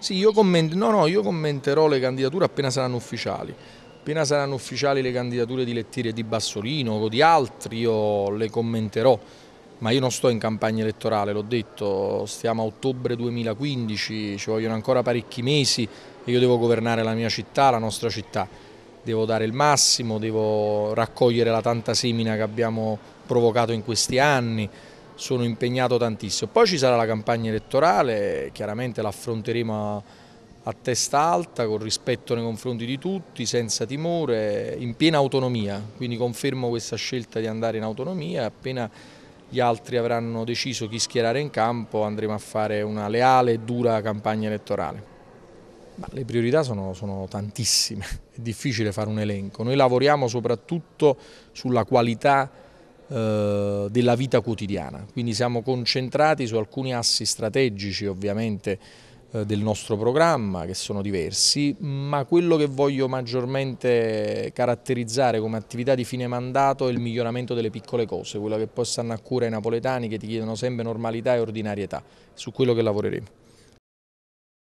Sì, io, comment... no, no, io commenterò le candidature appena saranno ufficiali. Appena saranno ufficiali le candidature di Lettieri e di Bassolino o di altri io le commenterò, ma io non sto in campagna elettorale, l'ho detto, stiamo a ottobre 2015, ci vogliono ancora parecchi mesi e io devo governare la mia città, la nostra città. Devo dare il massimo, devo raccogliere la tanta semina che abbiamo provocato in questi anni, sono impegnato tantissimo. Poi ci sarà la campagna elettorale, chiaramente l'affronteremo a, a testa alta, con rispetto nei confronti di tutti, senza timore, in piena autonomia, quindi confermo questa scelta di andare in autonomia, appena gli altri avranno deciso chi schierare in campo andremo a fare una leale e dura campagna elettorale. Ma le priorità sono, sono, tantissime, è difficile fare un elenco. Noi lavoriamo soprattutto sulla qualità eh, della vita quotidiana, quindi siamo concentrati su alcuni assi strategici ovviamente eh, del nostro programma che sono diversi, ma quello che voglio maggiormente caratterizzare come attività di fine mandato è il miglioramento delle piccole cose, quello che poi stanno a cura i napoletani che ti chiedono sempre normalità e ordinarietà, su quello che lavoreremo.